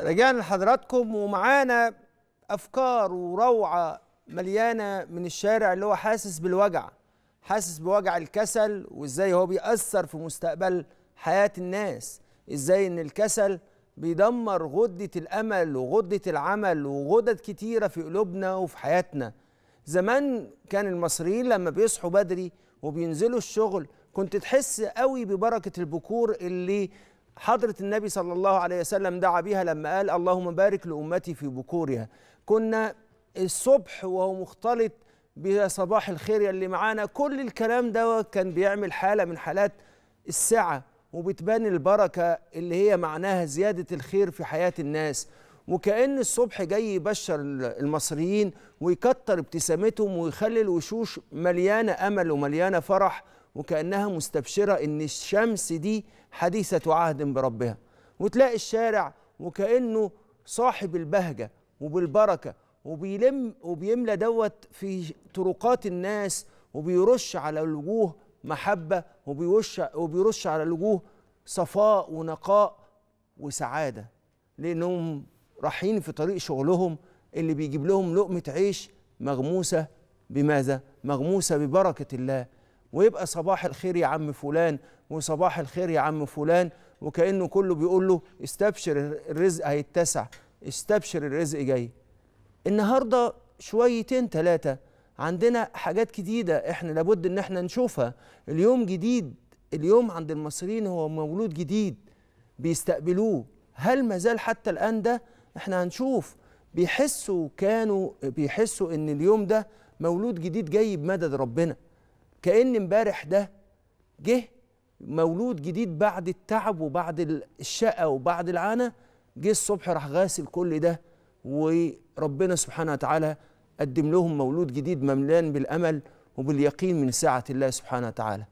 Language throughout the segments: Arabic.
رجعنا لحضراتكم ومعانا افكار وروعه مليانه من الشارع اللي هو حاسس بالوجع حاسس بوجع الكسل وازاي هو بيأثر في مستقبل حياه الناس ازاي ان الكسل بيدمر غدة الأمل وغدة العمل وغدد كتيرة في قلوبنا وفي حياتنا زمان كان المصريين لما بيصحوا بدري وبينزلوا الشغل كنت تحس قوي ببركة البكور اللي حضرة النبي صلى الله عليه وسلم دعا بها لما قال اللهم بارك لأمتي في بكورها كنا الصبح وهو مختلط بصباح الخير اللي معانا كل الكلام ده كان بيعمل حالة من حالات السعة وبتبان البركة اللي هي معناها زيادة الخير في حياة الناس وكأن الصبح جاي يبشر المصريين ويكتر ابتسامتهم ويخلي الوشوش مليانة أمل ومليانة فرح وكأنها مستبشرة إن الشمس دي حديثة عهد بربها وتلاقي الشارع وكأنه صاحب البهجة وبالبركة وبيلم وبيملى دوت في طرقات الناس وبيرش على الوجوه محبة وبيرش وبيرش على الوجوه صفاء ونقاء وسعادة لأنهم رايحين في طريق شغلهم اللي بيجيب لهم لقمة عيش مغموسة بماذا؟ مغموسة ببركة الله ويبقى صباح الخير يا عم فلان وصباح الخير يا عم فلان وكأنه كله بيقول له استبشر الرزق هيتسع استبشر الرزق جاي النهارده شويتين ثلاثة عندنا حاجات جديدة احنا لابد ان احنا نشوفها اليوم جديد اليوم عند المصريين هو مولود جديد بيستقبلوه هل ما زال حتى الآن ده احنا هنشوف بيحسوا كانوا بيحسوا ان اليوم ده مولود جديد جاي بمدد ربنا كأن امبارح ده جه مولود جديد بعد التعب وبعد الشقة وبعد العانة جه الصبح راح غاسل كل ده وربنا سبحانه وتعالى قدم لهم مولود جديد مملان بالأمل وباليقين من سعة الله سبحانه وتعالى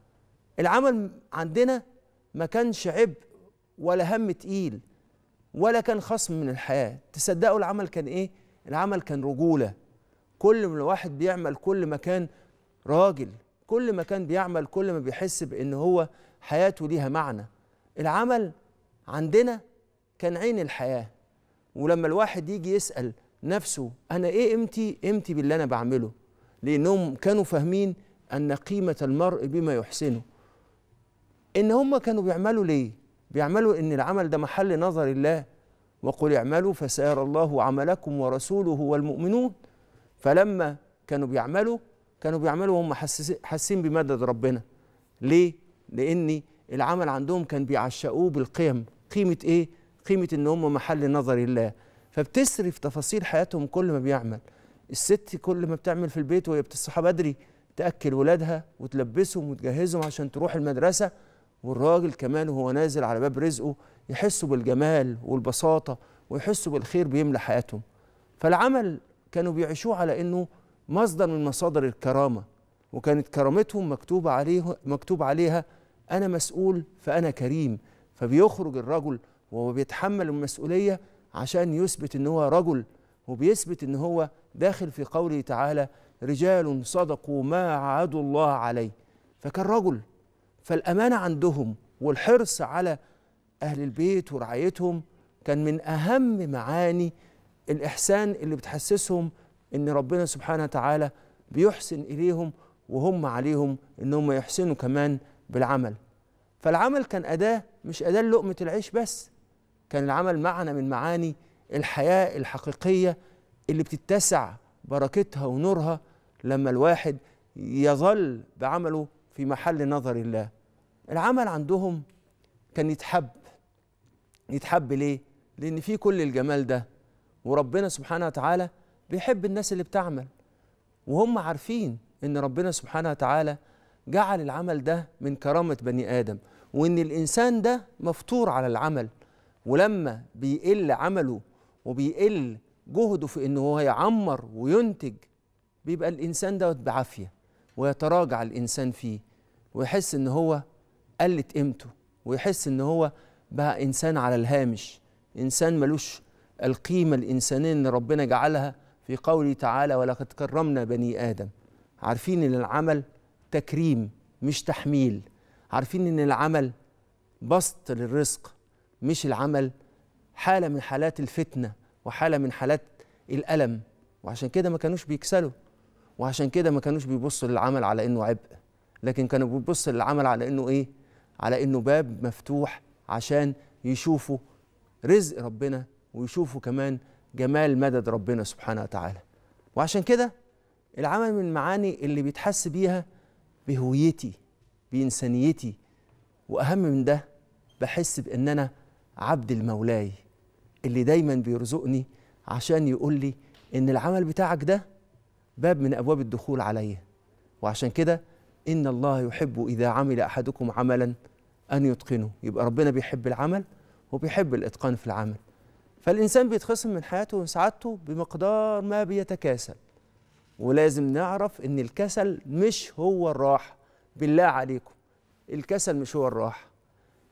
العمل عندنا ما كانش عبء ولا هم تقيل ولا كان خصم من الحياة تصدقوا العمل كان إيه؟ العمل كان رجولة كل ما الواحد بيعمل كل ما كان راجل كل ما كان بيعمل كل ما بيحس بان هو حياته ليها معنى العمل عندنا كان عين الحياه ولما الواحد يجي يسال نفسه انا ايه قيمتي قيمتي باللي انا بعمله لانهم كانوا فاهمين ان قيمه المرء بما يحسنه ان هم كانوا بيعملوا ليه بيعملوا ان العمل ده محل نظر الله وقل اعملوا فسيرى الله عملكم ورسوله والمؤمنون فلما كانوا بيعملوا كانوا بيعملوا وهم حاسين بمدد ربنا ليه لان العمل عندهم كان بيعشقوه بالقيم قيمه ايه قيمه ان هم محل نظر الله فبتسري في تفاصيل حياتهم كل ما بيعمل الست كل ما بتعمل في البيت وهي بتصحى بدري تاكل ولادها وتلبسهم وتجهزهم عشان تروح المدرسه والراجل كمان وهو نازل على باب رزقه يحسوا بالجمال والبساطه ويحسوا بالخير بيملى حياتهم فالعمل كانوا بيعيشوه على انه مصدر من مصادر الكرامة وكانت كرامتهم مكتوب عليه مكتوب عليها أنا مسؤول فأنا كريم فبيخرج الرجل وهو بيتحمل المسؤولية عشان يثبت إن هو رجل وبيثبت إن هو داخل في قوله تعالى رجال صدقوا ما عادوا الله عليه فكان رجل فالأمانة عندهم والحرص على أهل البيت ورعايتهم كان من أهم معاني الإحسان اللي بتحسسهم ان ربنا سبحانه وتعالى بيحسن اليهم وهم عليهم ان هم يحسنوا كمان بالعمل فالعمل كان اداه مش اداه لقمه العيش بس كان العمل معنى من معاني الحياه الحقيقيه اللي بتتسع بركتها ونورها لما الواحد يظل بعمله في محل نظر الله العمل عندهم كان يتحب يتحب ليه لان فيه كل الجمال ده وربنا سبحانه وتعالى بيحب الناس اللي بتعمل وهم عارفين ان ربنا سبحانه وتعالى جعل العمل ده من كرامة بني آدم وإن الإنسان ده مفطور على العمل ولما بيقل عمله وبيقل جهده في إنه هو يعمر وينتج بيبقى الإنسان دوت بعافية ويتراجع الإنسان فيه ويحس إن هو قلت قيمته ويحس إن هو بقى إنسان على الهامش إنسان ملوش القيمة الإنسانية اللي ربنا جعلها في قوله تعالى ولقد كرمنا بني آدم عارفين إن العمل تكريم مش تحميل عارفين إن العمل بسط للرزق مش العمل حالة من حالات الفتنة وحالة من حالات الألم وعشان كده ما كانوش بيكسلوا وعشان كده ما كانوش بيبصوا للعمل على إنه عبء لكن كانوا بيبصوا للعمل على إنه إيه؟ على إنه باب مفتوح عشان يشوفوا رزق ربنا ويشوفوا كمان جمال مدد ربنا سبحانه وتعالى وعشان كده العمل من المعاني اللي بيتحس بيها بهويتي بإنسانيتي وأهم من ده بحس بإن أنا عبد المولاي اللي دايما بيرزقني عشان يقول لي إن العمل بتاعك ده باب من أبواب الدخول علي وعشان كده إن الله يحب إذا عمل أحدكم عملا أن يتقنه يبقى ربنا بيحب العمل وبيحب الإتقان في العمل فالإنسان بيتخصم من حياته وسعادته بمقدار ما بيتكاسل ولازم نعرف إن الكسل مش هو الراحة بالله عليكم الكسل مش هو الراحة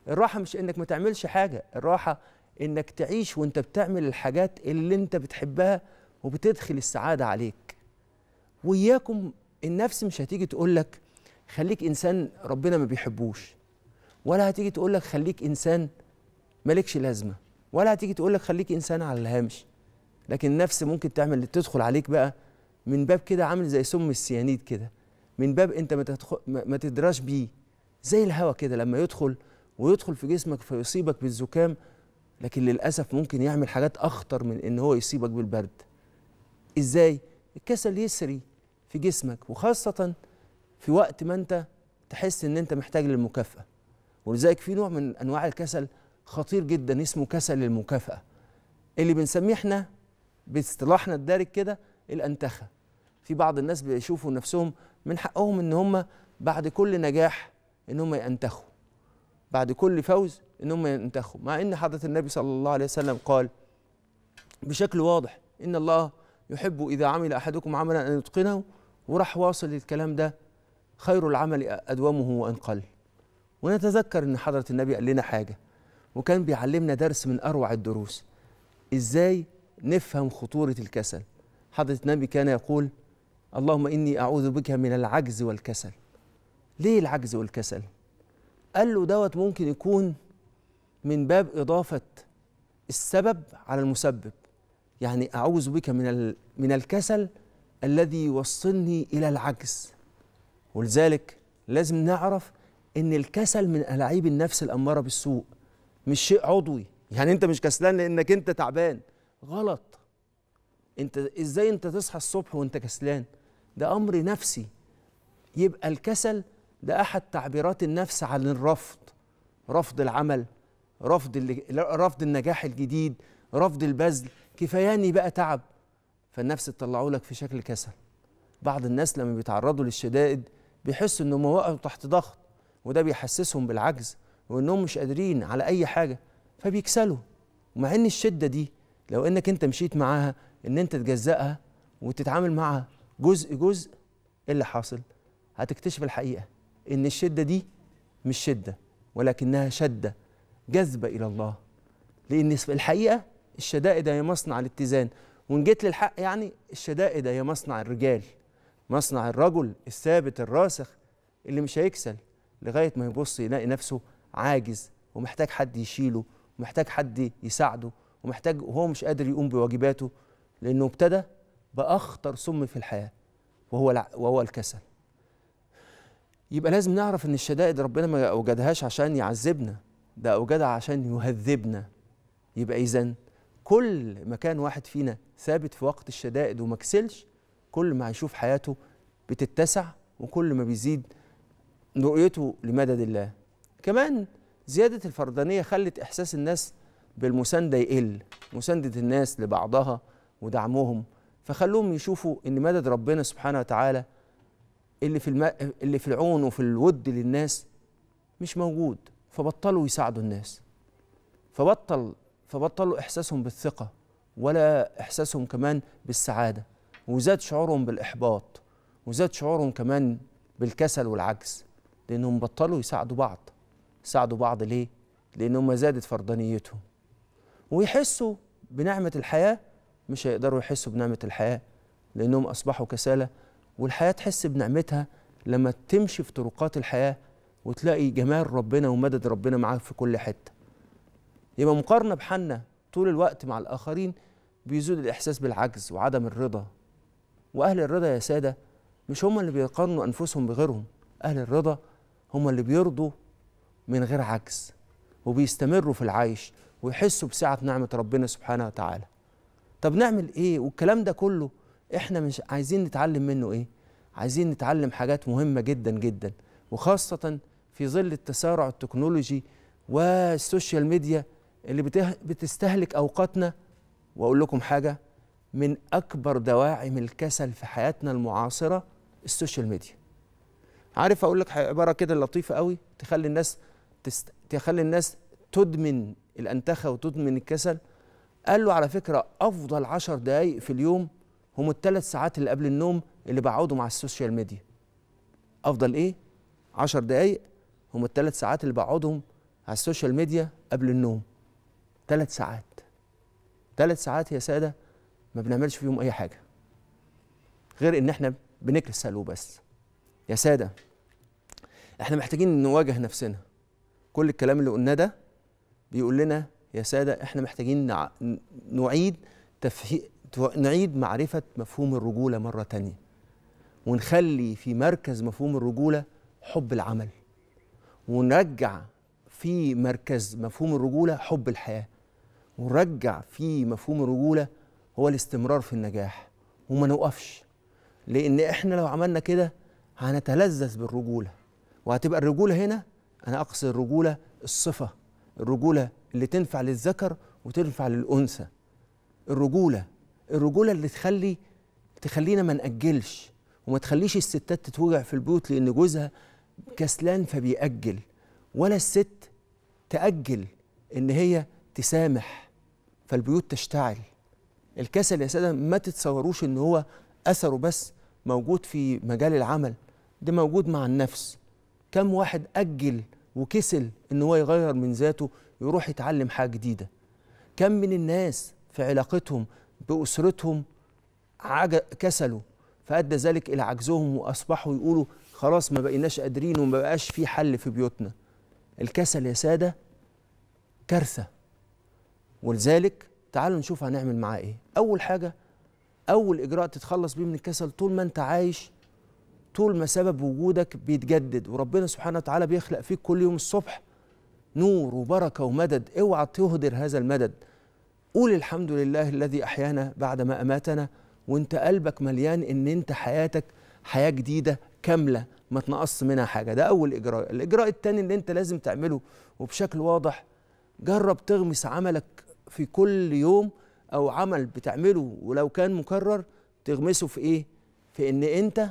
الراحة مش إنك ما تعملش حاجة الراحة إنك تعيش وإنت بتعمل الحاجات اللي إنت بتحبها وبتدخل السعادة عليك وإياكم النفس مش هتيجي تقول لك خليك إنسان ربنا ما بيحبوش ولا هتيجي تقول لك خليك إنسان مالكش لازمة ولا هتيجي تقول لك خليك انسان على الهامش لكن النفس ممكن تعمل تدخل عليك بقى من باب كده عامل زي سم السيانيد كده من باب انت ما, تدخل ما تدراش بيه زي الهواء كده لما يدخل ويدخل في جسمك فيصيبك بالزكام لكن للاسف ممكن يعمل حاجات اخطر من ان هو يصيبك بالبرد ازاي الكسل يسري في جسمك وخاصه في وقت ما انت تحس ان انت محتاج للمكافاه ولذلك في نوع من انواع الكسل خطير جدا اسمه كسل المكافأة اللي بنسميه احنا باصطلاحنا الدارج كده الأنتخة في بعض الناس بيشوفوا نفسهم من حقهم ان هم بعد كل نجاح ان هم ينتخوا بعد كل فوز ان هم ينتخوا مع ان حضرة النبي صلى الله عليه وسلم قال بشكل واضح ان الله يحب اذا عمل احدكم عملا ان يتقنه وراح واصل الكلام ده خير العمل ادومه وان قل ونتذكر ان حضرة النبي قال لنا حاجه وكان بيعلمنا درس من اروع الدروس ازاي نفهم خطوره الكسل حضره النبي كان يقول اللهم اني اعوذ بك من العجز والكسل ليه العجز والكسل قال له دوت ممكن يكون من باب اضافه السبب على المسبب يعني اعوذ بك من من الكسل الذي يوصلني الى العجز ولذلك لازم نعرف ان الكسل من الاعيب النفس الاماره بالسوء مش شيء عضوي يعني انت مش كسلان لانك انت تعبان غلط انت ازاي انت تصحى الصبح وانت كسلان ده امر نفسي يبقى الكسل ده احد تعبيرات النفس عن الرفض رفض العمل رفض رفض النجاح الجديد رفض البذل كفاياني بقى تعب فالنفس تطلعه لك في شكل كسل بعض الناس لما بيتعرضوا للشدائد بيحسوا انهم وقعوا تحت ضغط وده بيحسسهم بالعجز وانهم مش قادرين على اي حاجه فبيكسلوا ومع ان الشده دي لو انك انت مشيت معاها ان انت تجزأها وتتعامل معها جزء جزء ايه اللي حاصل هتكتشف الحقيقه ان الشده دي مش شده ولكنها شده جذبه الى الله لان في الحقيقه الشدائد هي مصنع الاتزان وان جيت للحق يعني الشدائد هي مصنع الرجال مصنع الرجل الثابت الراسخ اللي مش هيكسل لغايه ما يبص يلاقي نفسه عاجز ومحتاج حد يشيله ومحتاج حد يساعده ومحتاج وهو مش قادر يقوم بواجباته لانه ابتدى باخطر سم في الحياه وهو الع... وهو الكسل يبقى لازم نعرف ان الشدائد ربنا ما اوجدهاش عشان يعذبنا ده اوجدها عشان يهذبنا يبقى اذا كل ما كان واحد فينا ثابت في وقت الشدائد وما كسلش كل ما هيشوف حياته بتتسع وكل ما بيزيد رؤيته لمدد الله كمان زيادة الفردانية خلت إحساس الناس بالمساندة يقل مساندة الناس لبعضها ودعمهم فخلوهم يشوفوا إن مدد ربنا سبحانه وتعالى اللي في الم... اللي في العون وفي الود للناس مش موجود فبطلوا يساعدوا الناس فبطل فبطلوا إحساسهم بالثقة ولا إحساسهم كمان بالسعادة وزاد شعورهم بالإحباط وزاد شعورهم كمان بالكسل والعجز لأنهم بطلوا يساعدوا بعض ساعدوا بعض ليه؟ لأن هم زادت فردانيتهم ويحسوا بنعمة الحياة مش هيقدروا يحسوا بنعمة الحياة لأنهم أصبحوا كسالى والحياة تحس بنعمتها لما تمشي في طرقات الحياة وتلاقي جمال ربنا ومدد ربنا معاك في كل حتة يبقى مقارنة بحنا طول الوقت مع الآخرين بيزود الإحساس بالعجز وعدم الرضا وأهل الرضا يا سادة مش هم اللي بيقارنوا أنفسهم بغيرهم أهل الرضا هم اللي بيرضوا من غير عجز وبيستمروا في العيش ويحسوا بسعة نعمة ربنا سبحانه وتعالى طب نعمل ايه والكلام ده كله احنا مش عايزين نتعلم منه ايه عايزين نتعلم حاجات مهمة جدا جدا وخاصة في ظل التسارع التكنولوجي والسوشيال ميديا اللي بتستهلك اوقاتنا واقول لكم حاجه من اكبر دواعم الكسل في حياتنا المعاصره السوشيال ميديا عارف اقول لك عباره كده لطيفه قوي تخلي الناس تخلي الناس تدمن الأنتخة وتدمن الكسل قال له على فكرة أفضل عشر دقايق في اليوم هم الثلاث ساعات اللي قبل النوم اللي بقعدهم على السوشيال ميديا أفضل إيه؟ عشر دقايق هم الثلاث ساعات اللي بقعدهم على السوشيال ميديا قبل النوم ثلاث ساعات ثلاث ساعات يا سادة ما بنعملش فيهم أي حاجة غير إن إحنا بنكسل وبس بس يا سادة إحنا محتاجين نواجه نفسنا كل الكلام اللي قلناه ده بيقول لنا يا ساده احنا محتاجين نعيد تفهي... نعيد معرفه مفهوم الرجوله مره تانية ونخلي في مركز مفهوم الرجوله حب العمل ونرجع في مركز مفهوم الرجوله حب الحياه ونرجع في مفهوم الرجوله هو الاستمرار في النجاح وما نوقفش لان احنا لو عملنا كده هنتلذذ بالرجوله وهتبقى الرجوله هنا أنا أقصد الرجولة الصفة الرجولة اللي تنفع للذكر وتنفع للأنثى الرجولة الرجولة اللي تخلي تخلينا ما نأجلش وما تخليش الستات تتوجع في البيوت لأن جوزها كسلان فبيأجل ولا الست تأجل إن هي تسامح فالبيوت تشتعل الكسل يا سادة ما تتصوروش إن هو أثره بس موجود في مجال العمل ده موجود مع النفس كم واحد أجل وكسل ان هو يغير من ذاته يروح يتعلم حاجه جديده كم من الناس في علاقتهم باسرتهم كسلوا فادى ذلك الى عجزهم واصبحوا يقولوا خلاص ما بقيناش قادرين وما بقاش في حل في بيوتنا الكسل يا ساده كارثه ولذلك تعالوا نشوف هنعمل معاه ايه اول حاجه اول اجراء تتخلص بيه من الكسل طول ما انت عايش طول ما سبب وجودك بيتجدد وربنا سبحانه وتعالى بيخلق فيك كل يوم الصبح نور وبركة ومدد اوعى تهدر هذا المدد قول الحمد لله الذي أحيانا بعد ما أماتنا وانت قلبك مليان ان انت حياتك حياة جديدة كاملة ما تنقص منها حاجة ده أول إجراء الإجراء الثاني اللي انت لازم تعمله وبشكل واضح جرب تغمس عملك في كل يوم أو عمل بتعمله ولو كان مكرر تغمسه في إيه؟ في إن أنت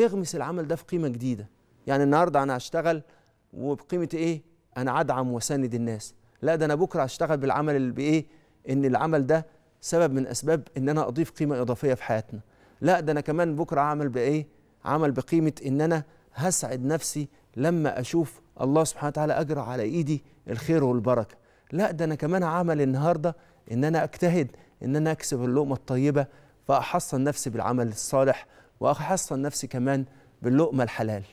تغمس العمل ده في قيمه جديده يعني النهارده انا هشتغل وبقيمه ايه انا ادعم واسند الناس لا ده انا بكره هشتغل بالعمل اللي بايه ان العمل ده سبب من اسباب ان انا اضيف قيمه اضافيه في حياتنا لا ده انا كمان بكره هعمل بايه عمل بقيمه ان انا هسعد نفسي لما اشوف الله سبحانه وتعالى اجرى على ايدي الخير والبركه لا ده انا كمان هعمل النهارده ان انا اجتهد ان انا اكسب اللقمه الطيبه فاحصن نفسي بالعمل الصالح واحصن نفسي كمان باللقمه الحلال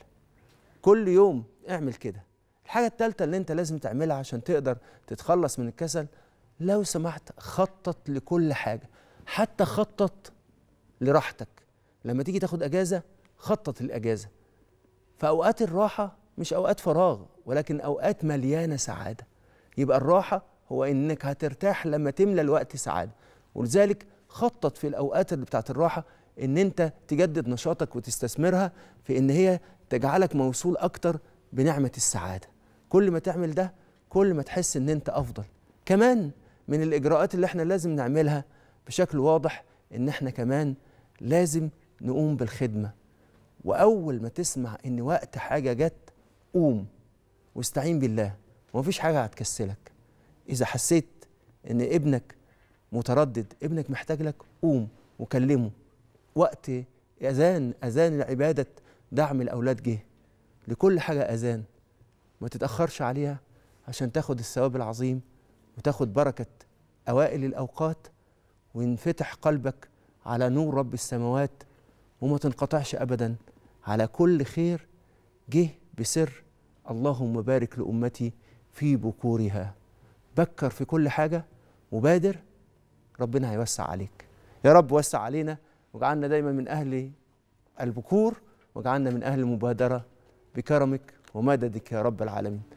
كل يوم اعمل كده الحاجه الثالثه اللي انت لازم تعملها عشان تقدر تتخلص من الكسل لو سمحت خطط لكل حاجه حتى خطط لراحتك لما تيجي تاخد اجازه خطط الاجازه فاوقات الراحه مش اوقات فراغ ولكن اوقات مليانه سعاده يبقى الراحه هو انك هترتاح لما تملى الوقت سعاده ولذلك خطط في الاوقات اللي بتاعت الراحه ان انت تجدد نشاطك وتستثمرها في ان هي تجعلك موصول اكتر بنعمه السعاده كل ما تعمل ده كل ما تحس ان انت افضل كمان من الاجراءات اللي احنا لازم نعملها بشكل واضح ان احنا كمان لازم نقوم بالخدمه واول ما تسمع ان وقت حاجه جت قوم واستعين بالله ومفيش حاجه هتكسلك اذا حسيت ان ابنك متردد ابنك محتاج لك قوم وكلمه وقت اذان اذان العباده دعم الاولاد جه لكل حاجه اذان ما تتاخرش عليها عشان تاخد الثواب العظيم وتاخد بركه اوائل الاوقات وينفتح قلبك على نور رب السماوات وما تنقطعش ابدا على كل خير جه بسر اللهم بارك لامتي في بكورها بكر في كل حاجه وبادر ربنا هيوسع عليك يا رب وسع علينا واجعلنا دايما من أهل البكور واجعلنا من أهل المبادرة بكرمك ومددك يا رب العالمين